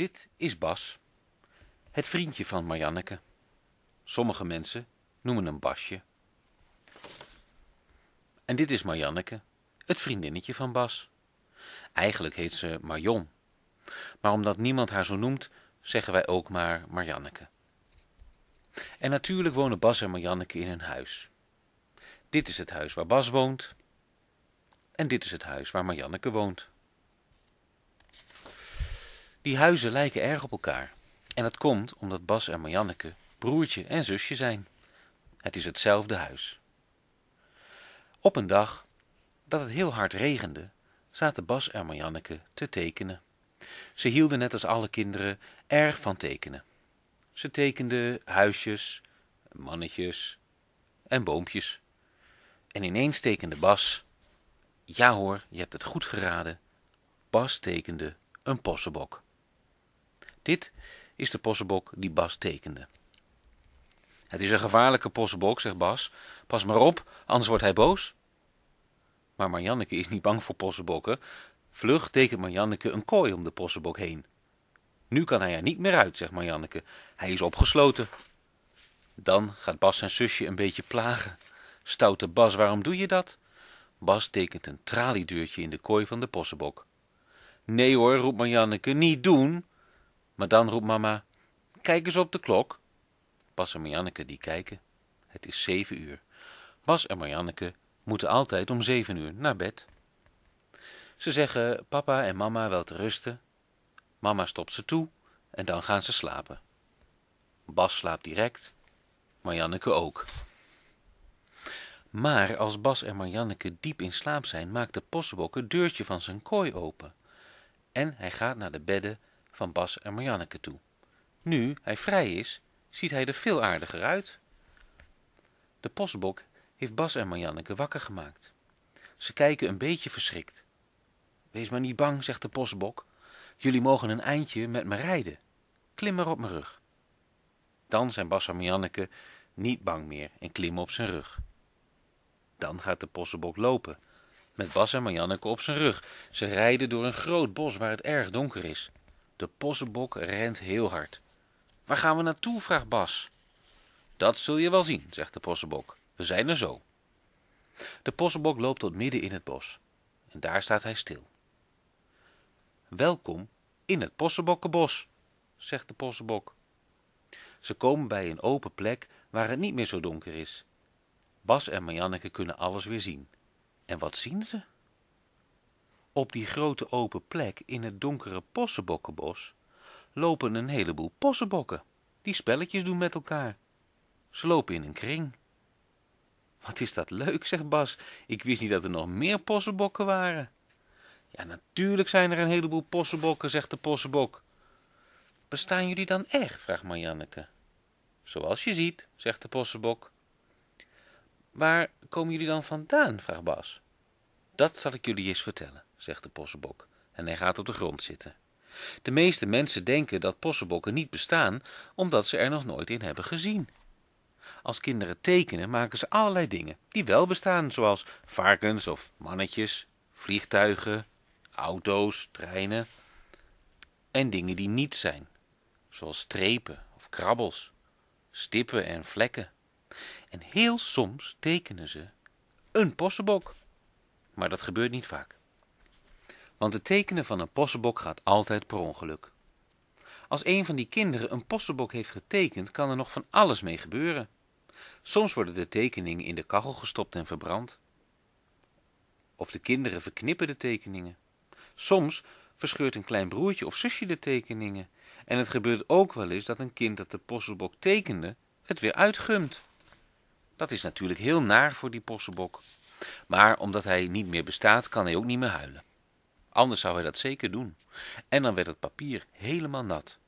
Dit is Bas, het vriendje van Marianneke. Sommige mensen noemen hem Basje. En dit is Marianneke, het vriendinnetje van Bas. Eigenlijk heet ze Marion. Maar omdat niemand haar zo noemt, zeggen wij ook maar Marianneke. En natuurlijk wonen Bas en Marianneke in een huis. Dit is het huis waar Bas woont. En dit is het huis waar Marianneke woont. Die huizen lijken erg op elkaar. En dat komt omdat Bas en Marianneke broertje en zusje zijn. Het is hetzelfde huis. Op een dag dat het heel hard regende, zaten Bas en Marianneke te tekenen. Ze hielden net als alle kinderen erg van tekenen. Ze tekenden huisjes, mannetjes en boompjes. En ineens tekende Bas, ja hoor, je hebt het goed geraden, Bas tekende een possenbok. Dit is de possenbok die Bas tekende. Het is een gevaarlijke possenbok, zegt Bas. Pas maar op, anders wordt hij boos. Maar Marjanneke is niet bang voor possebokken. Vlug tekent Marjanneke een kooi om de possenbok heen. Nu kan hij er niet meer uit, zegt Marjanneke. Hij is opgesloten. Dan gaat Bas zijn zusje een beetje plagen. Stoute Bas, waarom doe je dat? Bas tekent een traliedeurtje in de kooi van de possenbok. Nee hoor, roept Marjanneke, niet doen. Maar dan roept mama, kijk eens op de klok. Bas en Marianneke die kijken. Het is zeven uur. Bas en Marianneke moeten altijd om zeven uur naar bed. Ze zeggen papa en mama wel te rusten. Mama stopt ze toe en dan gaan ze slapen. Bas slaapt direct, Marianneke ook. Maar als Bas en Marianneke diep in slaap zijn, maakt de postbok het deurtje van zijn kooi open. En hij gaat naar de bedden van Bas en Marianneke toe. Nu hij vrij is, ziet hij er veel aardiger uit. De postbok heeft Bas en Marianneke wakker gemaakt. Ze kijken een beetje verschrikt. Wees maar niet bang, zegt de postbok. Jullie mogen een eindje met me rijden. Klim maar op mijn rug. Dan zijn Bas en Marianneke niet bang meer en klimmen op zijn rug. Dan gaat de postbok lopen, met Bas en Marianneke op zijn rug. Ze rijden door een groot bos waar het erg donker is. De possenbok rent heel hard. Waar gaan we naartoe? vraagt Bas. Dat zul je wel zien, zegt de possenbok. We zijn er zo. De possenbok loopt tot midden in het bos. En daar staat hij stil. Welkom in het possenbokkenbos, zegt de possenbok. Ze komen bij een open plek waar het niet meer zo donker is. Bas en Marianneke kunnen alles weer zien. En wat zien ze? Op die grote open plek in het donkere possenbokkenbos lopen een heleboel possenbokken die spelletjes doen met elkaar. Ze lopen in een kring. Wat is dat leuk, zegt Bas. Ik wist niet dat er nog meer possenbokken waren. Ja, natuurlijk zijn er een heleboel possenbokken, zegt de possenbok. Bestaan jullie dan echt? vraagt Marianneke. Zoals je ziet, zegt de possenbok. Waar komen jullie dan vandaan? vraagt Bas. Dat zal ik jullie eens vertellen zegt de possenbok, en hij gaat op de grond zitten. De meeste mensen denken dat possenbokken niet bestaan, omdat ze er nog nooit in hebben gezien. Als kinderen tekenen, maken ze allerlei dingen die wel bestaan, zoals varkens of mannetjes, vliegtuigen, auto's, treinen. En dingen die niet zijn, zoals strepen of krabbels, stippen en vlekken. En heel soms tekenen ze een possenbok. Maar dat gebeurt niet vaak. Want het tekenen van een possenbok gaat altijd per ongeluk. Als een van die kinderen een possenbok heeft getekend, kan er nog van alles mee gebeuren. Soms worden de tekeningen in de kachel gestopt en verbrand. Of de kinderen verknippen de tekeningen. Soms verscheurt een klein broertje of zusje de tekeningen. En het gebeurt ook wel eens dat een kind dat de possenbok tekende, het weer uitgumt. Dat is natuurlijk heel naar voor die possenbok. Maar omdat hij niet meer bestaat, kan hij ook niet meer huilen. Anders zou hij dat zeker doen. En dan werd het papier helemaal nat.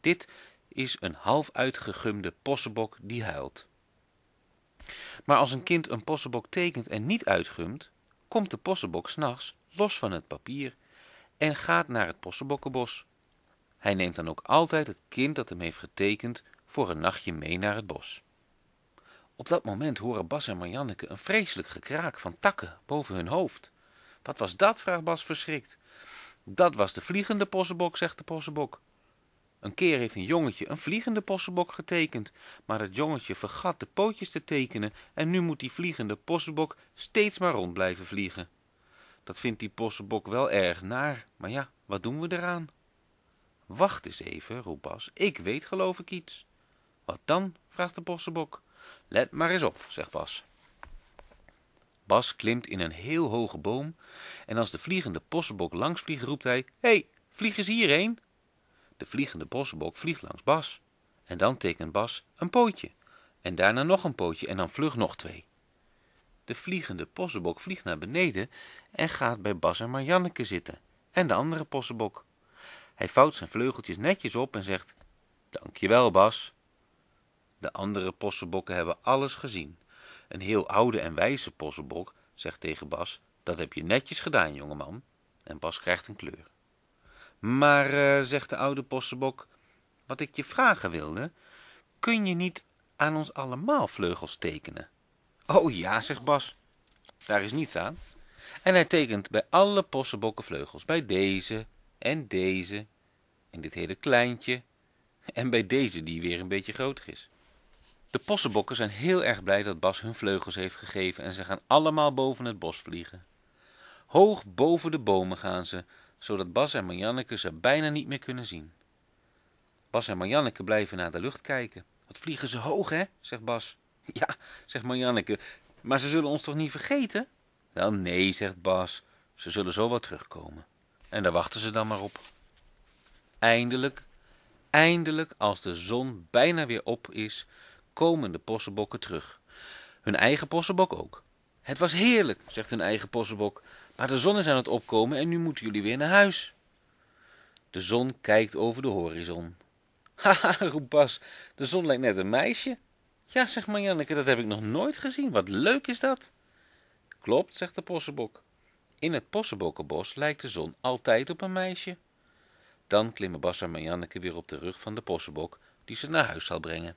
Dit is een half uitgegumde possenbok die huilt. Maar als een kind een possenbok tekent en niet uitgumt, komt de possenbok s'nachts los van het papier en gaat naar het possenbokkenbos. Hij neemt dan ook altijd het kind dat hem heeft getekend voor een nachtje mee naar het bos. Op dat moment horen Bas en Marianneke een vreselijk gekraak van takken boven hun hoofd. Wat was dat? vraagt Bas verschrikt. Dat was de vliegende possenbok, zegt de possenbok. Een keer heeft een jongetje een vliegende possenbok getekend, maar het jongetje vergat de pootjes te tekenen en nu moet die vliegende possenbok steeds maar rond blijven vliegen. Dat vindt die possenbok wel erg naar, maar ja, wat doen we eraan? Wacht eens even, roept Bas, ik weet geloof ik iets. Wat dan? vraagt de possenbok. Let maar eens op, zegt Bas. Bas klimt in een heel hoge boom en als de vliegende possenbok langsvliegt roept hij... Hé, hey, vlieg eens hierheen! De vliegende possenbok vliegt langs Bas. En dan tekent Bas een pootje. En daarna nog een pootje en dan vlug nog twee. De vliegende possenbok vliegt naar beneden en gaat bij Bas en Marianneke zitten. En de andere possenbok. Hij vouwt zijn vleugeltjes netjes op en zegt... Dankjewel, Bas. De andere possenbokken hebben alles gezien. Een heel oude en wijze possenbok zegt tegen Bas: Dat heb je netjes gedaan, jongeman. En Bas krijgt een kleur. Maar, eh, zegt de oude possenbok, wat ik je vragen wilde: kun je niet aan ons allemaal vleugels tekenen? Oh ja, zegt Bas. Daar is niets aan. En hij tekent bij alle possenbokken vleugels. Bij deze en deze en dit hele kleintje. En bij deze die weer een beetje groter is. De possenbokken zijn heel erg blij dat Bas hun vleugels heeft gegeven en ze gaan allemaal boven het bos vliegen. Hoog boven de bomen gaan ze, zodat Bas en Marjanneke ze bijna niet meer kunnen zien. Bas en Marjanneke blijven naar de lucht kijken. Wat vliegen ze hoog, hè? zegt Bas. Ja, zegt Marjanneke, maar ze zullen ons toch niet vergeten? Wel nee, zegt Bas, ze zullen zo wel terugkomen. En daar wachten ze dan maar op. Eindelijk, eindelijk, als de zon bijna weer op is, komen de possenbokken terug. Hun eigen possenbok ook. Het was heerlijk, zegt hun eigen possenbok, maar de zon is aan het opkomen en nu moeten jullie weer naar huis. De zon kijkt over de horizon. Haha, roept Bas, de zon lijkt net een meisje. Ja, zegt Marianneke, dat heb ik nog nooit gezien. Wat leuk is dat? Klopt, zegt de possenbok. In het possenbokkenbos lijkt de zon altijd op een meisje. Dan klimmen Bas en Marianneke weer op de rug van de possenbok, die ze naar huis zal brengen.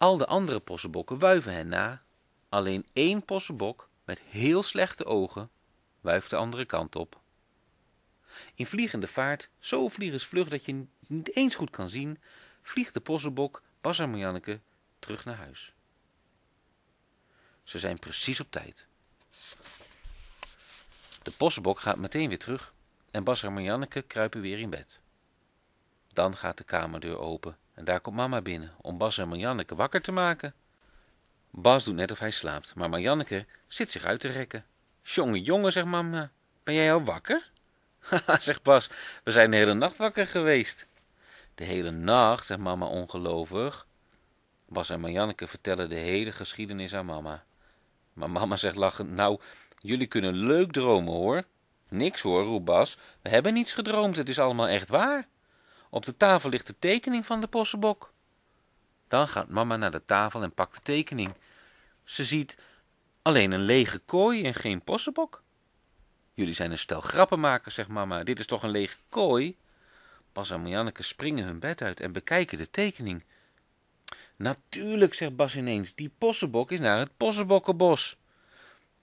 Al de andere possenbokken wuiven hen na. Alleen één possenbok met heel slechte ogen wuift de andere kant op. In vliegende vaart, zo vliegensvlug dat je niet eens goed kan zien, vliegt de possenbok Bas en terug naar huis. Ze zijn precies op tijd. De possenbok gaat meteen weer terug en Bas en Marianneke kruipen weer in bed. Dan gaat de kamerdeur open en daar komt mama binnen om Bas en Marjanneke wakker te maken. Bas doet net of hij slaapt, maar Marjanneke zit zich uit te rekken. Jongen, jongen, zegt mama, ben jij al wakker? Haha, zegt Bas, we zijn de hele nacht wakker geweest. De hele nacht, zegt mama ongelovig. Bas en Marjanneke vertellen de hele geschiedenis aan mama. Maar mama zegt lachend, nou, jullie kunnen leuk dromen hoor. Niks hoor, roept Bas, we hebben niets gedroomd, het is allemaal echt waar. Op de tafel ligt de tekening van de possenbok. Dan gaat mama naar de tafel en pakt de tekening. Ze ziet alleen een lege kooi en geen possenbok. Jullie zijn een stel grappenmakers, zegt mama. Dit is toch een lege kooi? Bas en Marianneke springen hun bed uit en bekijken de tekening. Natuurlijk, zegt Bas ineens, die possenbok is naar het possenbokkenbos.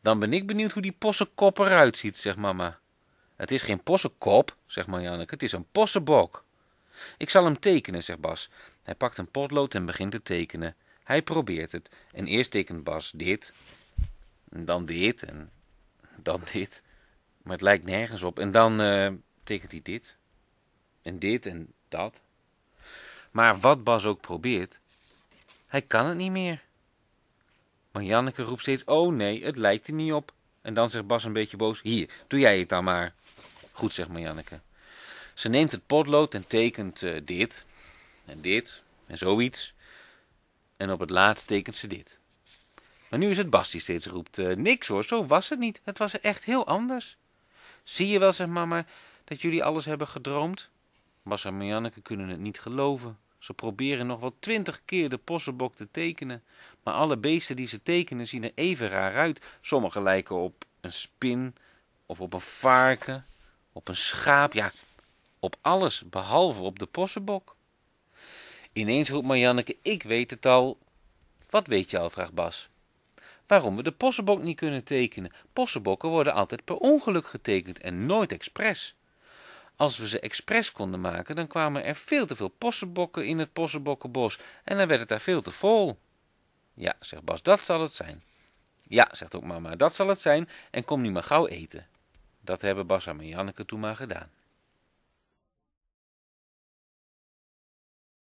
Dan ben ik benieuwd hoe die possenkop eruit ziet, zegt mama. Het is geen possenkop, zegt Marianneke, het is een possenbok. Ik zal hem tekenen, zegt Bas. Hij pakt een potlood en begint te tekenen. Hij probeert het. En eerst tekent Bas dit, en dan dit en dan dit. Maar het lijkt nergens op. En dan eh, tekent hij dit. En dit en dat. Maar wat Bas ook probeert, hij kan het niet meer. Maar Janneke roept steeds: Oh nee, het lijkt er niet op. En dan zegt Bas een beetje boos: Hier, doe jij het dan maar. Goed, zegt Marianneke. Ze neemt het potlood en tekent eh, dit en dit en zoiets. En op het laatst tekent ze dit. Maar nu is het Bas steeds roept, eh, niks hoor, zo was het niet. Het was echt heel anders. Zie je wel, zeg mama, dat jullie alles hebben gedroomd? Bas en Marianneke kunnen het niet geloven. Ze proberen nog wel twintig keer de possenbok te tekenen. Maar alle beesten die ze tekenen zien er even raar uit. Sommige lijken op een spin, of op een varken, op een schaap. Ja, op alles behalve op de possenbok. Ineens roept Marianneke, ik weet het al. Wat weet je al, vraagt Bas. Waarom we de possenbok niet kunnen tekenen. Possenbokken worden altijd per ongeluk getekend en nooit expres. Als we ze expres konden maken, dan kwamen er veel te veel possenbokken in het possenbokkenbos en dan werd het daar veel te vol. Ja, zegt Bas, dat zal het zijn. Ja, zegt ook mama, dat zal het zijn en kom nu maar gauw eten. Dat hebben Bas en Janneke toen maar gedaan.